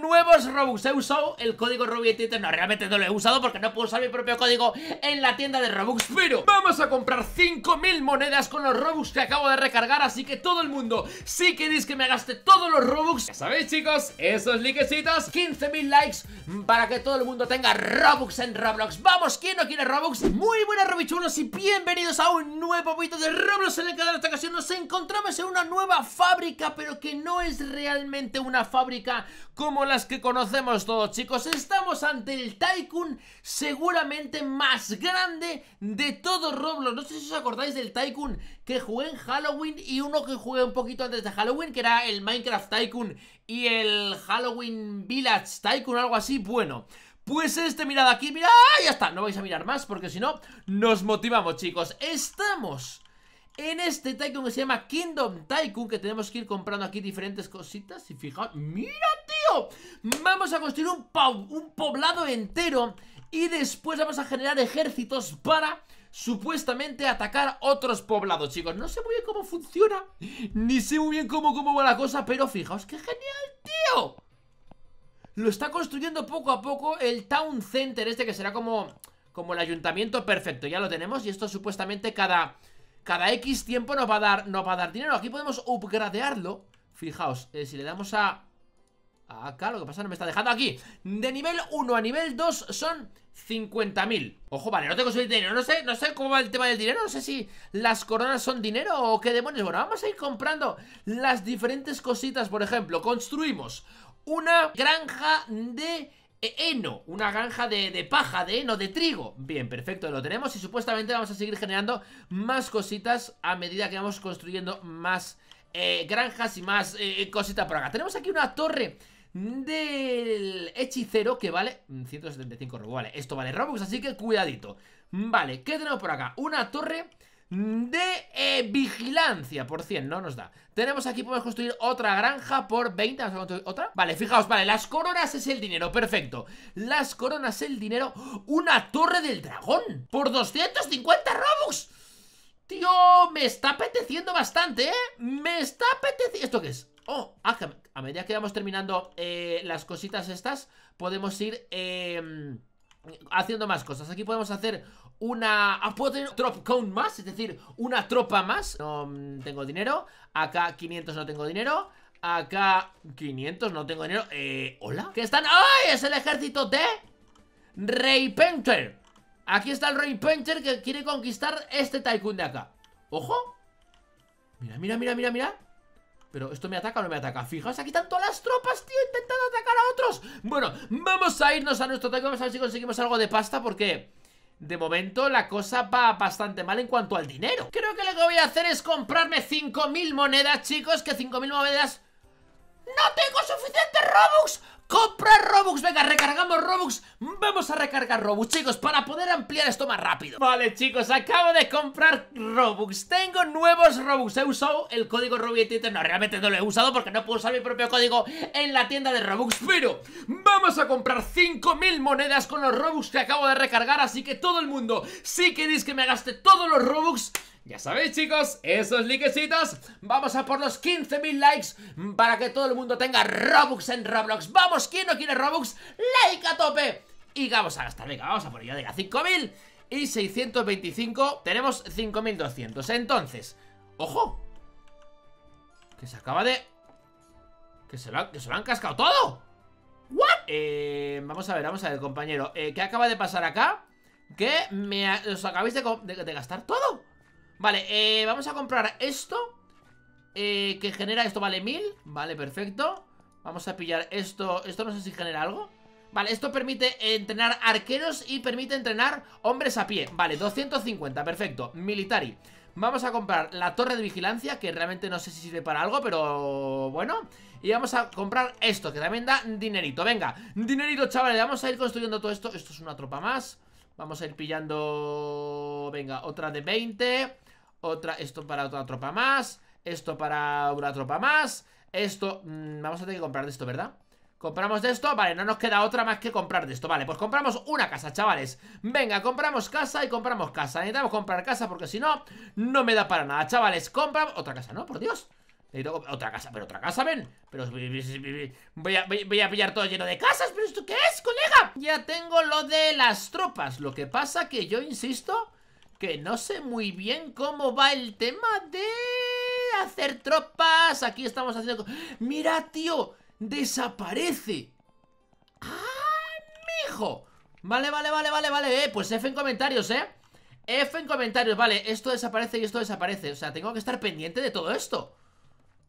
nuevos Robux. He usado el código Robietito. No, realmente no lo he usado porque no puedo usar mi propio código en la tienda de Robux. Pero vamos a comprar 5000 monedas con los Robux que acabo de recargar. Así que todo el mundo, si queréis que me gaste todos los Robux, ya sabéis, chicos, esos likecitos, 15000 likes para que todo el mundo tenga Robux en Roblox. Vamos, ¿quién no quiere Robux? Muy buenas, Robichunos y bienvenidos a un nuevo vídeo de Roblox. En el canal de esta ocasión nos encontramos en una nueva fábrica, pero que no es realmente una fábrica como las que conocemos todos, chicos. Estamos ante el Tycoon seguramente más grande de todos Roblox. No sé si os acordáis del Tycoon que jugué en Halloween y uno que jugué un poquito antes de Halloween, que era el Minecraft Tycoon y el Halloween Village Tycoon, algo así. Bueno, pues este, mirad aquí, mirad, ¡ah! ya está, no vais a mirar más porque si no, nos motivamos chicos Estamos en este Tycoon que se llama Kingdom Tycoon Que tenemos que ir comprando aquí diferentes cositas y fijaos, mirad Vamos a construir un, poblado entero y después vamos a generar ejércitos para supuestamente atacar otros poblados, chicos. No sé muy bien cómo funciona, ni sé muy bien cómo, cómo va la cosa, pero fijaos qué genial, tío. Lo está construyendo poco a poco el Town Center este que será como, como el ayuntamiento perfecto. Ya lo tenemos y esto supuestamente cada, cada X tiempo nos va, a dar, nos va a dar dinero. Aquí podemos upgradearlo. Fijaos, eh, si le damos a acá, ah, lo que pasa no me está dejando aquí De nivel 1 a nivel 2 son 50.000 Ojo, vale, no tengo suficiente dinero, no sé, no sé cómo va el tema del dinero No sé si las coronas son dinero o qué demonios Bueno, vamos a ir comprando las diferentes cositas, por ejemplo Construimos una granja de heno, una granja de, paja, de heno, de trigo. Bien, perfecto, lo tenemos y supuestamente vamos a seguir generando más cositas a medida que vamos construyendo más eh, granjas y más eh, eh, cositas por acá. Tenemos aquí una torre del hechicero que vale 175 Robux. Vale, esto vale Robux, así que cuidadito. Vale, ¿qué tenemos por acá? Una torre de eh, vigilancia por 100, no nos da Tenemos aquí, podemos construir otra granja por 20 ¿Otra? Vale, fijaos, vale, las coronas es el dinero, perfecto Las coronas el dinero ¡Una torre del dragón! ¡Por 250 Robux! Tío, me está apeteciendo bastante, ¿eh? Me está apeteciendo... ¿Esto qué es? Oh, hazme... Ah, a medida que vamos terminando eh, las cositas estas, podemos ir... Em, haciendo más cosas. Aquí podemos hacer una... Ah, ¿Puedo tener drop count más? Es decir, una tropa más. No tengo dinero. Acá 500 no tengo dinero. Acá 500 no tengo dinero. Eh, ¿hola? ¿qué están... ¡Ay! Es el ejército de... Ray Painter. Aquí está el Ray Painter que quiere conquistar este Tycoon de acá. ¡Ojo! Mira, mira, mira, mira, mira. Pero, ¿esto me ataca o no me ataca? Fijaos, aquí tanto las tropas, tío, intentando atacar a otros Bueno, vamos a irnos a nuestro ataque Vamos a ver si conseguimos algo de pasta porque... De momento la cosa va bastante mal en cuanto al dinero Creo que lo que voy a hacer es comprarme 5.000 monedas, chicos Que 5.000 monedas... ¡No tengo suficientes Robux Compra Robux! Venga, recargamos Robux Vamos a recargar Robux, chicos Para poder ampliar esto más rápido Vale, chicos, acabo de comprar Robux Tengo nuevos Robux He usado el código Robietito No, realmente no lo he usado Porque no puedo usar mi propio código en la tienda de Robux Pero vamos a comprar 5.000 monedas con los Robux que acabo de recargar Así que todo el mundo, si queréis que me gaste todos los Robux ya sabéis chicos, esos likecitos Vamos a por los 15.000 likes Para que todo el mundo tenga Robux en Roblox Vamos, quien no quiere Robux? Like a tope Y vamos a gastar, venga, vamos a por ello, venga, 5.000 Y 625, tenemos 5.200 Entonces, ojo Que se acaba de... Que se lo han, que se cascado todo ¿What? Eh, vamos a ver, vamos a ver, compañero eh, ¿Qué acaba de pasar acá? Que me, os acabáis de, de gastar todo Vale, eh, vamos a comprar esto eh, Que genera esto, vale, 1000 Vale, perfecto Vamos a pillar esto, esto no sé si genera algo Vale, esto permite entrenar arqueros y permite entrenar hombres a pie Vale, 250, perfecto Militari Vamos a comprar la torre de vigilancia Que realmente no sé si sirve para algo, pero bueno Y vamos a comprar esto, que también da dinerito Venga, dinerito chavales, vamos a ir construyendo todo esto Esto es una tropa más Vamos a ir pillando... Venga, otra de 20 otra, esto para otra tropa más, esto para una tropa más, esto, mm, vamos a tener que comprar de esto, ¿verdad? Compramos de esto, vale, no nos queda otra más que comprar de esto Vale, pues compramos una casa, chavales Venga, compramos casa y compramos casa Necesitamos comprar casa porque si no, no me da para nada Chavales, compramos... Otra casa, ¿no? Por Dios Necesito... Otra casa, pero otra casa, ven Pero voy a, voy a pillar todo lleno de casas ¿Pero esto qué es, colega? Ya tengo lo de las tropas Lo que pasa que yo insisto que no sé muy bien cómo va el tema de hacer tropas. Aquí estamos haciendo... ¡Mira, tío! ¡Desaparece! ¡Ah, mijo! Vale, vale, vale, vale, vale. Eh, pues F en comentarios, ¿eh? F en comentarios. Vale, esto desaparece y esto desaparece. O sea, tengo que estar pendiente de todo esto.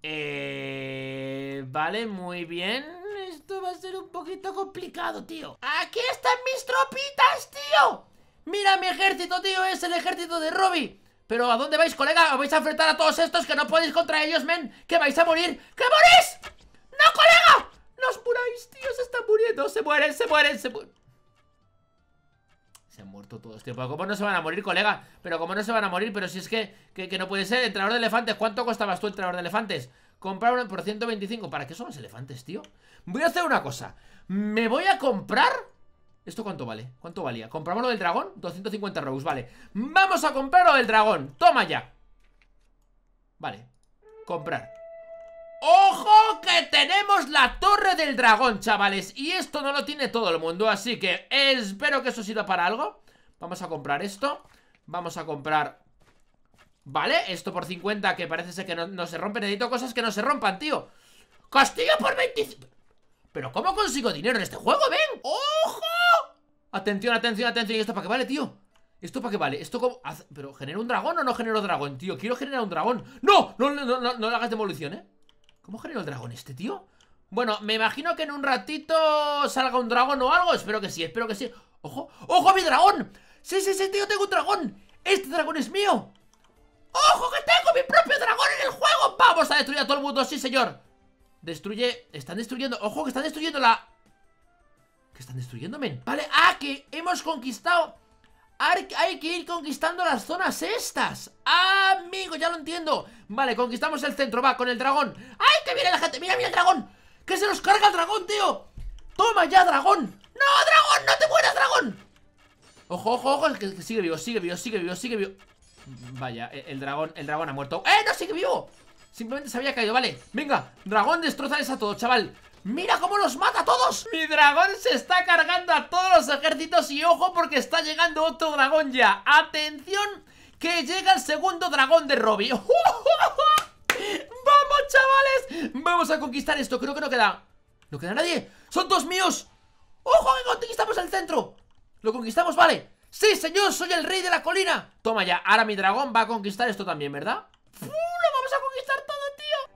Eh... Vale, muy bien. Esto va a ser un poquito complicado, tío. ¡Aquí están mis tropitas, tío! ¡Mira mi ejército, tío! ¡Es el ejército de Robby! ¿Pero a dónde vais, colega? vais a enfrentar a todos estos que no podéis contra ellos, men? ¡Que vais a morir! ¡Que morís! ¡No, colega! ¡No os muráis, tío! ¡Se están muriendo! ¡Se mueren, se mueren, se mueren! Se han muerto todos, tío. Pero ¿cómo no se van a morir, colega? Pero ¿cómo no se van a morir? Pero si es que, que, no puede ser. Entrenador de elefantes. ¿Cuánto costabas tú, entrenador de elefantes? Compraron por 125. ¿Para qué son los elefantes, tío? Voy a hacer una cosa. Me voy a comprar ¿Esto cuánto vale? ¿Cuánto valía? ¿Compramos lo del dragón? 250 robux, vale ¡Vamos a comprar lo del dragón! ¡Toma ya! Vale Comprar ¡Ojo que tenemos la torre del dragón, chavales! Y esto no lo tiene todo el mundo, así que espero que eso sirva para algo Vamos a comprar esto Vamos a comprar ¿Vale? Esto por 50 que parece ser que no, no se rompe Necesito cosas que no se rompan, tío ¡Castillo por 25! ¿Pero cómo consigo dinero en este juego? ¡Ven! ¡Ojo! Atención, atención, atención. ¿Y esto para qué vale, tío? ¿Esto para qué vale? ¿Esto como ¿Pero genera un dragón o no genero dragón, tío? Quiero generar un dragón. ¡No! No, no, no, no le hagas demolición, ¿eh? ¿Cómo genero el dragón este, tío? Bueno, me imagino que en un ratito salga un dragón o algo. Espero que sí, espero que sí. ¡Ojo! ¡Ojo, a mi dragón! ¡Sí, sí, sí, tío! ¡Tengo un dragón! ¡Este dragón es mío! ¡Ojo, que tengo mi propio dragón en el juego! ¡Vamos a destruir a todo el mundo! ¡Sí, señor! Destruye... Están destruyendo... ¡Ojo, que están destruyendo la... Que están destruyéndome Vale, ah, que hemos conquistado hay que ir conquistando las zonas estas Amigo, ya lo entiendo Vale, conquistamos el centro, va, con el dragón ¡Ay, que viene la gente! ¡Mira, mira el dragón! ¡Que se nos carga el dragón, tío! ¡Toma ya, dragón! ¡No, dragón! ¡No te mueras, dragón! Ojo, ojo, ojo, que, que sigue vivo, sigue vivo, sigue vivo, sigue vivo Vaya, e-, el, dragón, el dragón ha muerto ¡Eh, no, sigue vivo! Simplemente se había caído, vale Venga, dragón, destrozales a todo, chaval ¡Mira cómo los mata a todos! ¡Mi dragón se está cargando a todos los ejércitos! Y ojo porque está llegando otro dragón ya ¡Atención! Que llega el segundo dragón de Robbie ¡Oh, oh, oh, ¡Vamos, chavales! Vamos a conquistar esto, creo que no queda ¿No queda nadie? ¡Son dos míos! ¡Ojo que conquistamos el centro! ¿Lo conquistamos? Vale ¡Sí, señor! ¡Soy el rey de la colina! Toma ya, ahora mi dragón va a conquistar esto también, ¿verdad?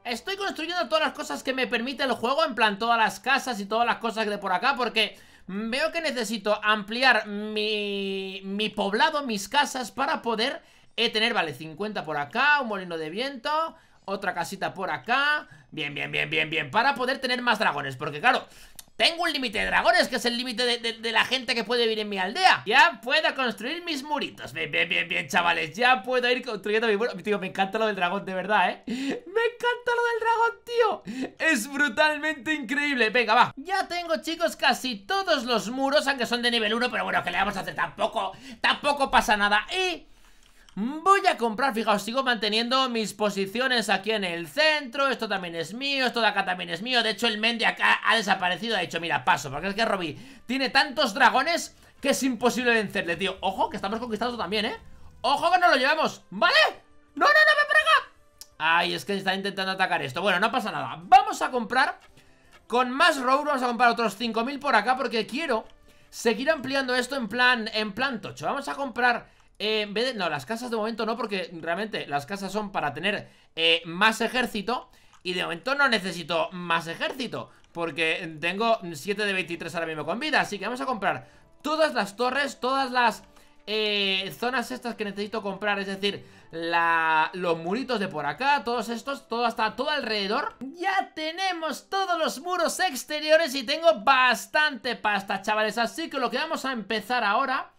Estoy construyendo todas las cosas que me permite el juego, en plan todas las casas y todas las cosas de por acá, porque veo que necesito ampliar mi, mi poblado, mis casas, para poder eh, tener, vale, 50 por acá, un molino de viento, otra casita por acá, bien, bien, bien, bien, bien, para poder tener más dragones, porque claro, tengo un límite de dragones, que es el límite de, la gente que puede vivir en mi aldea. Ya puedo construir mis muritos. Bien, bien, bien, bien, chavales. Ya puedo ir construyendo mi muro. Tío, me encanta lo del dragón, de verdad, ¿eh? Me encanta dragón, tío Es brutalmente increíble Venga, va Ya tengo, chicos, casi todos los muros Aunque son de nivel 1 Pero bueno, que le vamos a hacer? Tampoco, tampoco pasa nada Y... Voy a comprar, fijaos, sigo manteniendo mis posiciones aquí en el centro Esto también es mío, esto de acá también es mío De hecho el mendy acá ha desaparecido Ha dicho, mira, paso, porque es que Robby tiene tantos dragones Que es imposible vencerle, tío Ojo, que estamos conquistando también, ¿eh? Ojo que no lo llevamos, ¿vale? ¡No, no, no, me prega! Ay, es que está intentando atacar esto Bueno, no pasa nada Vamos a comprar Con más robo, vamos a comprar otros 5.000 por acá Porque quiero seguir ampliando esto en plan, en plan tocho Vamos a comprar... Eh, en vez de, no, las casas de momento no Porque realmente las casas son para tener eh, más ejército Y de momento no necesito más ejército Porque tengo 7 de 23 ahora mismo con vida Así que vamos a comprar todas las torres Todas las eh, zonas estas que necesito comprar Es decir, la, los muritos de por acá, todos estos, todo hasta todo alrededor Ya tenemos todos los muros exteriores y tengo bastante pasta, chavales Así que lo que vamos a empezar ahora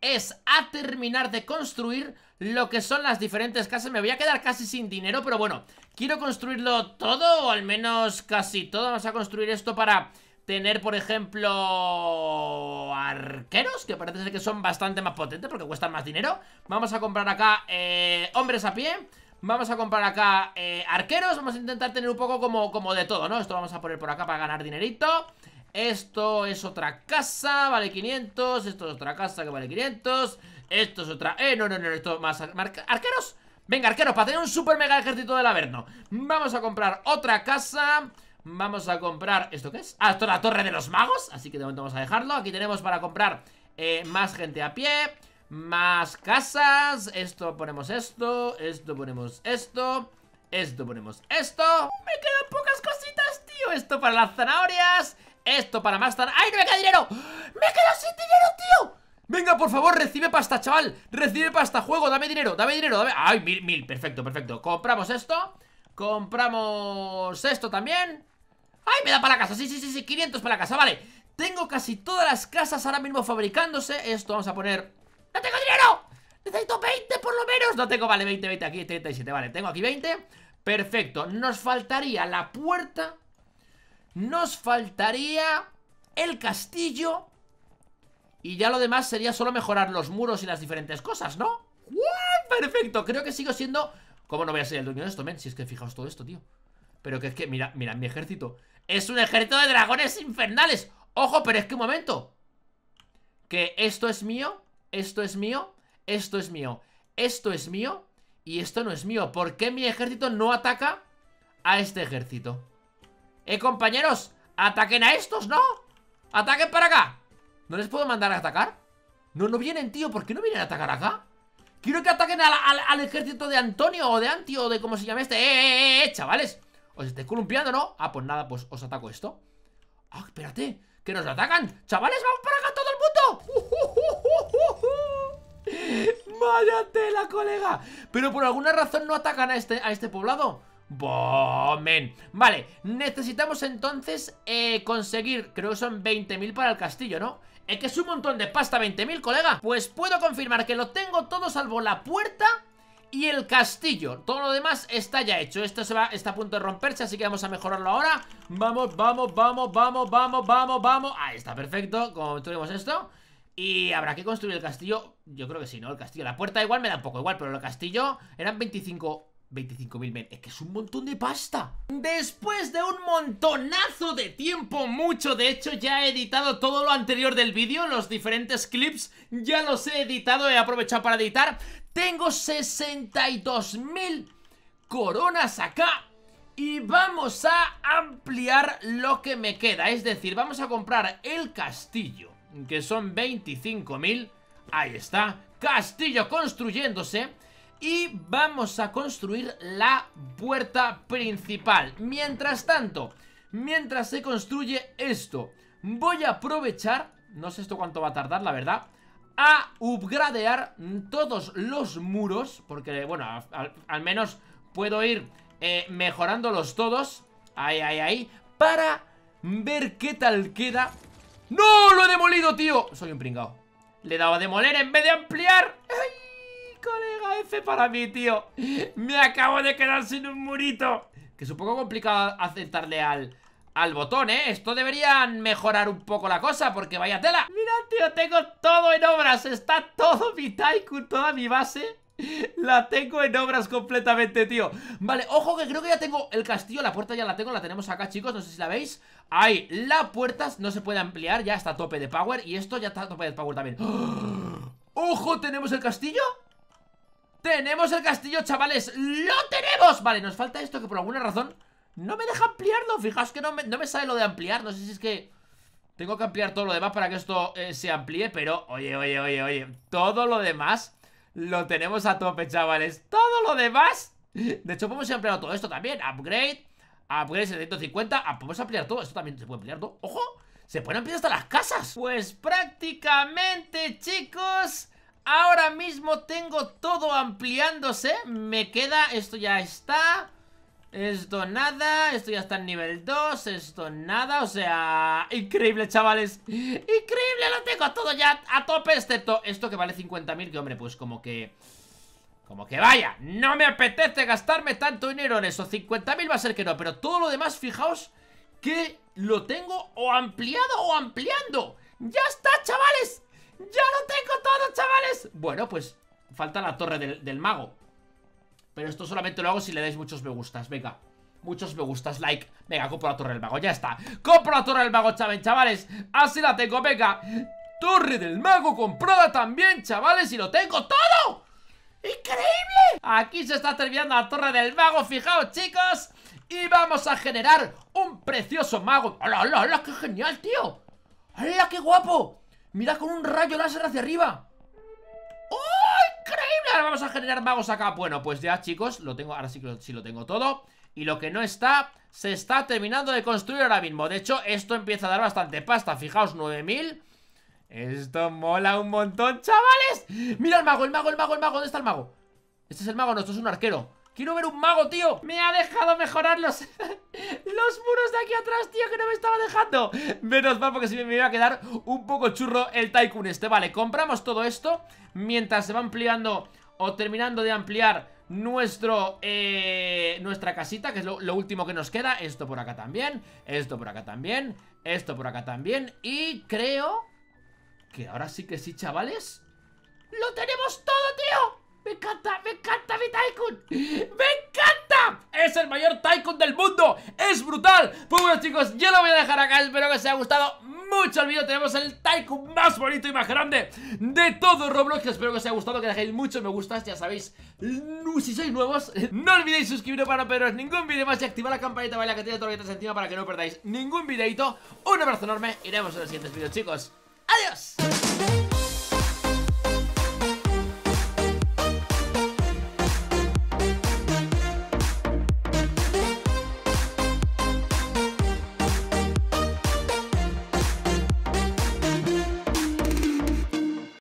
es a terminar de construir lo que son las diferentes casas Me voy a quedar casi sin dinero, pero bueno, quiero construirlo todo, o al menos casi todo Vamos a construir esto para tener, por ejemplo, arqueros, que parece ser que son bastante más potentes porque cuestan más dinero. Vamos a comprar acá eh, hombres a pie. Vamos a comprar acá eh, arqueros. Vamos a intentar tener un poco como, como de todo, ¿no? Esto lo vamos a poner por acá para ganar dinerito. Esto es otra casa, vale 500. Esto es otra casa que vale 500. Esto es otra... Eh, no, no, no, esto más... ¿Arqueros? Venga, arqueros, para tener un super mega ejército del Averno Vamos a comprar otra casa Vamos a comprar, ¿esto qué es? Ah, esto es la torre de los magos, así que de momento vamos a dejarlo Aquí tenemos para comprar eh, más gente a pie Más casas Esto ponemos esto Esto ponemos esto Esto ponemos esto Me quedan pocas cositas, tío Esto para las zanahorias Esto para más zanahorias ¡Ay, no me queda dinero! ¡Me quedo sin dinero, tío! Venga, por favor, recibe pasta, chaval Recibe pasta, juego, dame dinero, dame dinero dame... Ay, mil, mil, perfecto, perfecto Compramos esto Compramos esto también ¡Ay, me da para la casa! Sí, sí, sí, sí, 500 para la casa, vale Tengo casi todas las casas ahora mismo fabricándose Esto vamos a poner... ¡No tengo dinero! ¡Necesito 20 por lo menos! No tengo, vale, 20, 20 aquí, 37, vale Tengo aquí 20 Perfecto, nos faltaría la puerta Nos faltaría el castillo Y ya lo demás sería solo mejorar los muros y las diferentes cosas, ¿no? ¡Wow! Perfecto, creo que sigo siendo... ¿Cómo no voy a ser el dueño de esto, men? Si es que fijaos todo esto, tío Pero que es que, mira, mira, mi ejército es un ejército de dragones infernales Ojo, pero es que un momento Que esto es mío Esto es mío Esto es mío Esto es mío Y esto no es mío ¿Por qué mi ejército no ataca a este ejército? Eh, compañeros Ataquen a estos, ¿no? ¡Ataquen para acá! ¿No les puedo mandar a atacar? No, no vienen, tío ¿Por qué no vienen a atacar acá? Quiero que ataquen al, ejército de Antonio O de Antio O de como se llama este eh, eh, eh, eh chavales! ¿Os estáis columpiando, no? Ah, pues nada, pues os ataco esto Ah, espérate, que nos atacan Chavales, vamos para acá todo el mundo uh, la colega Pero por alguna razón no atacan a este, a este poblado Bomen Vale, necesitamos entonces eh, conseguir, creo que son 20.000 para el castillo, ¿no? Es que es un montón de pasta 20.000, colega Pues puedo confirmar que lo tengo todo salvo la puerta y el castillo Todo lo demás está ya hecho Esto se va, está a punto de romperse, así que vamos a mejorarlo ahora Vamos, vamos, vamos, vamos, vamos, vamos, vamos Ahí está, perfecto Como tuvimos esto y habrá que construir el castillo Yo creo que sí, ¿no? El castillo, la puerta igual me da un poco igual Pero el castillo eran 25 25.000 men, es que es un montón de pasta Después de un montonazo de tiempo, mucho de hecho Ya he editado todo lo anterior del vídeo Los diferentes clips, ya los he editado He aprovechado para editar tengo 62.000 mil coronas acá y vamos a ampliar lo que me queda Es decir, vamos a comprar el castillo Que son 25.000 Ahí está Castillo construyéndose Y vamos a construir la puerta principal Mientras tanto Mientras se construye esto Voy a aprovechar No sé esto cuánto va a tardar, la verdad a upgradear todos los muros Porque, bueno, al, menos puedo ir eh, mejorándolos todos Ahí, ahí, ahí Para ver qué tal queda ¡No! ¡Lo he demolido, tío! Soy un pringao Le he dado a demoler en vez de ampliar ¡Ay, colega! F para mí, tío Me acabo de quedar sin un murito Que es un poco complicado aceptarle al al botón, ¿eh? Esto debería mejorar un poco la cosa porque vaya tela Mira, tío, tengo todo en obras Está todo mi taiku, toda mi base la tengo en obras completamente, tío Vale, ojo que creo que ya tengo el castillo La puerta ya la tengo, la tenemos acá, chicos No sé si la veis Ahí, la puerta no se puede ampliar Ya está a tope de power Y esto ya está a tope de power también ¡Oh! ¡Ojo! ¿Tenemos el castillo? ¡Tenemos el castillo, chavales! ¡Lo tenemos! Vale, nos falta esto que por alguna razón no me deja ampliarlo, fijaos que no me, no sale lo de ampliar No sé si es que tengo que ampliar todo lo demás para que esto eh, se amplíe Pero, oye, oye, oye, oye Todo lo demás lo tenemos a tope, chavales Todo lo demás De hecho, podemos ampliar todo esto también Upgrade, upgrade 750 ah, Podemos ampliar todo, esto también se puede ampliar todo ¡Ojo! Se pueden ampliar hasta las casas Pues prácticamente, chicos Ahora mismo tengo todo ampliándose Me queda, esto ya está esto nada, esto ya está en nivel 2 Esto nada, o sea Increíble, chavales Increíble, lo tengo todo ya a tope Excepto esto que vale 50.000, que hombre, pues como que como que vaya, no me apetece gastarme tanto dinero en eso 50.000 va a ser que no, pero todo lo demás, fijaos Que lo tengo o ampliado o ampliando ¡Ya está, chavales! ¡Ya lo tengo todo, chavales! Bueno, pues falta la torre del, del mago pero esto solamente lo hago si le dais muchos me gustas, venga Muchos me gustas, like Venga, compro la torre del mago, ya está Compro la torre del mago, chaven, chavales Así la tengo, venga Torre del mago comprada también, chavales Y lo tengo todo ¡Increíble! Aquí se está terminando la torre del mago, fijaos, chicos Y vamos a generar un precioso mago ¡Hola, hola, hola! ¡Qué genial, tío! ¡Hola, qué guapo! Mira con un rayo láser hacia arriba ahora vamos a generar magos acá Bueno, pues ya chicos, lo tengo, ahora sí que lo, sí lo tengo todo Y lo que no está, se está terminando de construir ahora mismo De hecho, esto empieza a dar bastante pasta Fijaos, 9000 Esto mola un montón, chavales Mira el mago, el mago, el mago, el mago ¿Dónde está el mago? Este es el mago, no, esto es un arquero Quiero ver un mago, tío Me ha dejado mejorar los, los muros de aquí atrás, tío Que no me estaba dejando Menos mal porque si me, me iba a quedar un poco churro el Tycoon este Vale, compramos todo esto Mientras se va ampliando o terminando de ampliar nuestro, eh, nuestra casita, que es lo, último que nos queda. Esto por acá también, esto por acá también, esto por acá también. Y creo que ahora sí que sí, chavales. ¡Lo tenemos todo, tío! ¡Me encanta! ¡Me encanta mi Tycoon! ¡Me encanta! ¡Es el mayor Tycoon del mundo! ¡Es brutal! Pues bueno, chicos, yo lo voy a dejar acá. Espero que os haya gustado mucho olvido, Tenemos el Taiko más bonito y más grande de todo Roblox Espero que os haya gustado, que dejéis muchos me gustas Ya sabéis, si sois nuevos No olvidéis suscribiros para no perderos ningún vídeo más Y activar la campanita de que tiene todo lo encima Para que no perdáis ningún videito Un abrazo enorme y nos vemos en los siguientes vídeos chicos ¡Adiós!